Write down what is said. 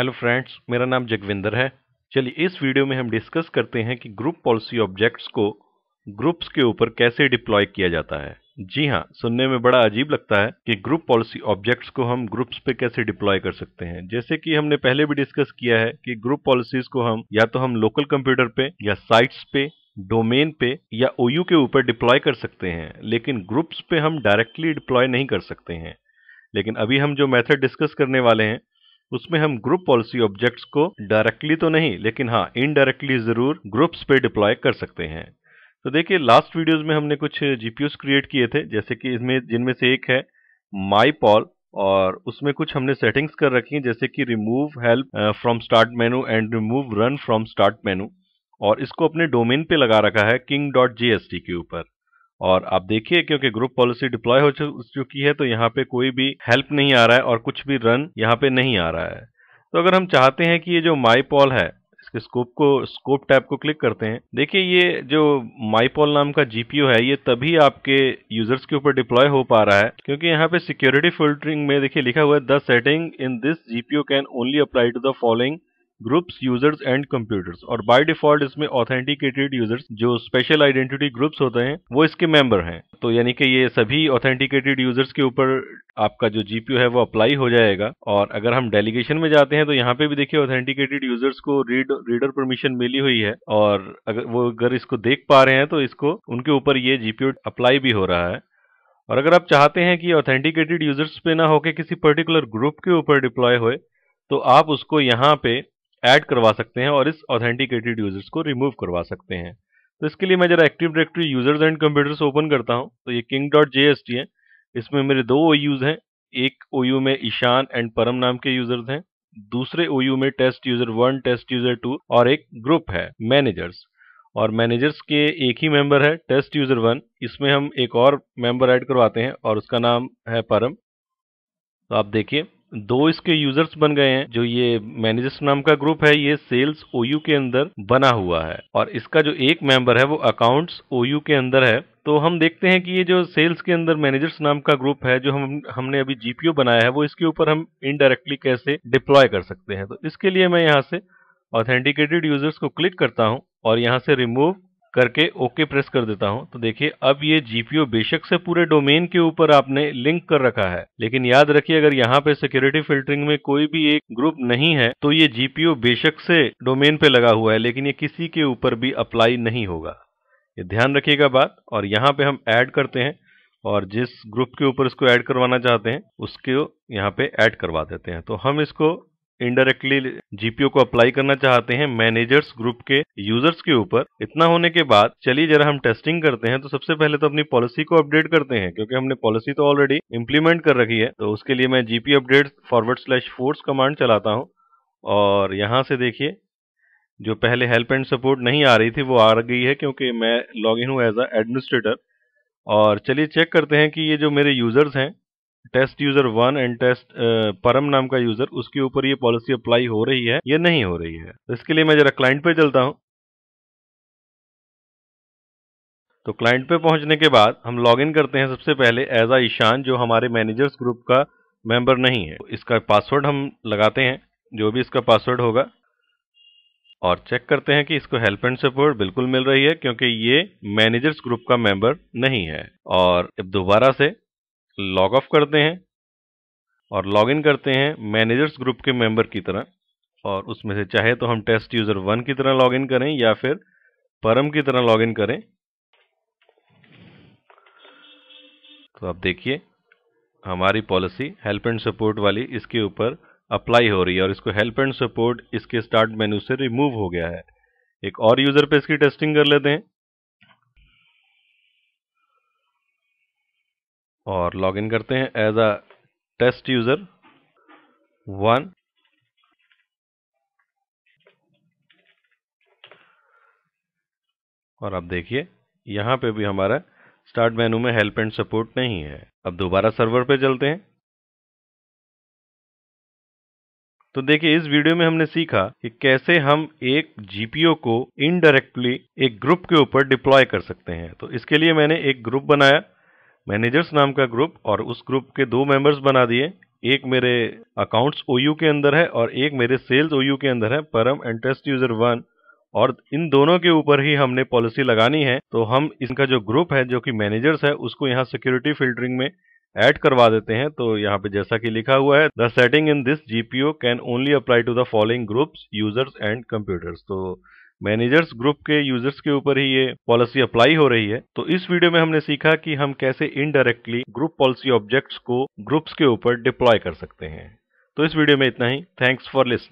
hello friends मेरा नाम जगविंदर है चलिए इस वीडियो में हम डिस्कस करते हैं कि ग्रुप पॉलिसी ऑब्जेक्ट्स को ग्रुप्स के ऊपर कैसे डिप्लॉय किया जाता है जी हाँ सुनने में बड़ा अजीब लगता है कि ग्रुप पॉलिसी ऑब्जेक्ट्स को हम ग्रुप्स पे कैसे डिप्लॉय कर सकते हैं जैसे कि हमने पहले भी डिस्कस किया है कि ग्रुप पॉलिसीज को हम या तो हम लोकल कंप्यूटर पे या साइट्स पे डोमेन पे या ओयू के ऊपर डिप्लॉय कर सकते हैं लेकिन ग्रुप्स पे हम डायरेक्टली डिप्लॉय नहीं कर सकते हैं लेकिन अभी हम जो मेथड डिस्कस करने वाले हैं उसमें हम ग्रुप पॉलिसी ऑब्जेक्ट्स को डायरेक्टली तो नहीं लेकिन हाँ इनडायरेक्टली जरूर ग्रुप्स पे डिप्लॉय कर सकते हैं तो देखिए लास्ट वीडियोस में हमने कुछ जीपीयूस क्रिएट किए थे जैसे कि इसमें जिनमें से एक है माई पॉल और उसमें कुछ हमने सेटिंग्स कर रखी हैं जैसे कि remove help from start menu and remove run from start menu और इसको अपने डोमेन पे लगा रखा है किंग डॉट के ऊपर और आप देखिए क्योंकि ग्रुप पॉलिसी डिप्लॉय हो चुकी है तो यहाँ पे कोई भी हेल्प नहीं आ रहा है और कुछ भी रन यहाँ पे नहीं आ रहा है तो अगर हम चाहते हैं कि ये जो माई पॉल है इसके स्कोप को स्कोप टैब को क्लिक करते हैं देखिए ये जो माईपॉल नाम का जीपीओ है ये तभी आपके यूजर्स के ऊपर डिप्लॉय हो पा रहा है क्योंकि यहाँ पे सिक्योरिटी फिल्टरिंग में देखिए लिखा हुआ है the setting in this GPO can only apply to the following groups users and computers और बाय डिफॉल्ट इसमें ऑथेंटिकेटेड यूजर्स जो स्पेशल आइडेंटिटी ग्रुप्स होते हैं वो इसके मेंबर हैं तो यानी कि ये सभी ऑथेंटिकेटेड यूजर्स के ऊपर आपका जो जीपीयू है वो अप्लाई हो जाएगा और अगर हम डेलीगेशन में जाते हैं तो यहाँ पे भी देखिए ऑथेंटिकेटेड यूजर्स को रीड रीडर परमिशन मिली हुई है और अगर वो अगर इसको देख पा रहे हैं तो इसको उनके ऊपर ये जीपीयू अप्लाई भी हो रहा है और अगर आप चाहते हैं कि ऑथेंटिकेटेड यूजर्स पे ना होके किसी पर्टिकुलर ग्रुप के ऊपर डिप्लॉय होए तो आप उसको यहाँ पे ऐड करवा सकते हैं और इस ऑथेंटिकेटेड यूजर्स को रिमूव करवा सकते हैं तो इसके लिए मैं जरा active directory users and computers open करता हूं तो ये king dot J S T है इसमें मेरे दो ओ यूज हैं एक ओ में ईशान एंड परम नाम के यूजर्स हैं दूसरे ओ यू में test user one test user two और एक ग्रुप है मैनेजर्स और मैनेजर्स के एक ही मेंबर है टेस्ट यूजर वन इसमें हम एक और मेंबर ऐड करवाते हैं और उसका नाम है परम तो आप देखिए दो इसके यूजर्स बन गए हैं जो ये मैनेजर्स नाम का ग्रुप है ये सेल्स ओयू के अंदर बना हुआ है और इसका जो एक मेंबर है वो अकाउंट्स ओयू के अंदर है तो हम देखते हैं कि ये जो सेल्स के अंदर मैनेजर्स नाम का ग्रुप है जो हम हमने अभी जीपीओ बनाया है वो इसके ऊपर हम इनडायरेक्टली कैसे डिप्लॉय कर सकते हैं तो इसके लिए मैं यहाँ से ऑथेंटिकेटेड यूजर्स को क्लिक करता हूँ और यहाँ से रिमूव करके ओके प्रेस कर देता हूं तो देखिए अब ये जीपीओ बेशक से पूरे डोमेन के ऊपर आपने लिंक कर रखा है लेकिन याद रखिए अगर यहाँ पे सिक्योरिटी फिल्टरिंग में कोई भी एक ग्रुप नहीं है तो ये जीपीओ बेशक से डोमेन पे लगा हुआ है लेकिन ये किसी के ऊपर भी अप्लाई नहीं होगा ये ध्यान रखिएगा बात और यहाँ पे हम ऐड करते हैं और जिस ग्रुप के ऊपर इसको ऐड करवाना चाहते हैं उसके यहाँ पे ऐड करवा देते हैं तो हम इसको इनडायरेक्टली जीपीओ को अप्लाई करना चाहते हैं मैनेजर्स ग्रुप के यूजर्स के ऊपर इतना होने के बाद चलिए जरा हम टेस्टिंग करते हैं तो सबसे पहले तो अपनी पॉलिसी को अपडेट करते हैं क्योंकि हमने पॉलिसी तो ऑलरेडी इंप्लीमेंट कर रखी है तो उसके लिए मैं GP update forward slash force command चलाता हूँ और यहाँ से देखिए जो पहले हेल्प एंड सपोर्ट नहीं आ रही थी वो आ गई है क्योंकि मैं लॉग इन हूँ एज अ एडमिनिस्ट्रेटर और चलिए चेक करते हैं कि ये जो मेरे यूजर्स हैं test user one and test परम नाम का यूजर उसके ऊपर ये पॉलिसी अप्लाई हो रही है या नहीं हो रही है इसके लिए मैं जरा क्लाइंट पे चलता हूं तो क्लाइंट पे पहुंचने के बाद हम लॉगिन करते हैं सबसे पहले एज आ ईशान जो हमारे मैनेजर्स ग्रुप का मेंबर नहीं है इसका पासवर्ड हम लगाते हैं जो भी इसका पासवर्ड होगा और चेक करते हैं कि इसको हेल्प एंड सपोर्ट बिल्कुल मिल रही है क्योंकि ये मैनेजर्स ग्रुप का मेंबर नहीं है और अब दोबारा से लॉग ऑफ करते हैं और लॉग इन करते हैं मैनेजर्स ग्रुप के मेंबर की तरह और उसमें से चाहे तो हम टेस्ट यूज़र वन की तरह लॉग इन करें या फिर परम की तरह लॉग इन करें तो आप देखिए हमारी पॉलिसी हेल्प एंड सपोर्ट वाली इसके ऊपर अप्लाई हो रही है और इसको हेल्प एंड सपोर्ट इसके स्टार्ट मेन्यू से रिमूव हो गया है एक और यूज़र पे इसकी टेस्टिंग कर लेते हैं और लॉगिन करते हैं as a test user one और आप देखिए यहाँ पे भी हमारा स्टार्ट मेनू में हेल्प एंड सपोर्ट नहीं है अब दोबारा सर्वर पे चलते हैं तो देखिए इस वीडियो में हमने सीखा कि कैसे हम एक जीपीओ को इनडायरेक्टली एक ग्रुप के ऊपर डिप्लॉय कर सकते हैं तो इसके लिए मैंने एक ग्रुप बनाया मैनेजर्स नाम का ग्रुप और उस ग्रुप के दो मेंबर्स बना दिए एक मेरे अकाउंट्स ओयू के अंदर है और एक मेरे सेल्स ओयू के अंदर है परम इंटरेस्ट यूजर वन और इन दोनों के ऊपर ही हमने पॉलिसी लगानी है तो हम इनका जो ग्रुप है जो कि मैनेजर्स है उसको यहाँ सिक्योरिटी फिल्टरिंग में ऐड करवा देते हैं तो यहाँ पे जैसा कि लिखा हुआ है the setting in this GPO can only apply to the following groups users and computers तो मैनेजर्स ग्रुप के यूजर्स के ऊपर ही ये पॉलिसी अप्लाई हो रही है तो इस वीडियो में हमने सीखा कि हम कैसे इनडायरेक्टली ग्रुप पॉलिसी ऑब्जेक्ट्स को ग्रुप्स के ऊपर डिप्लॉय कर सकते हैं तो इस वीडियो में इतना ही थैंक्स फॉर लिसनिंग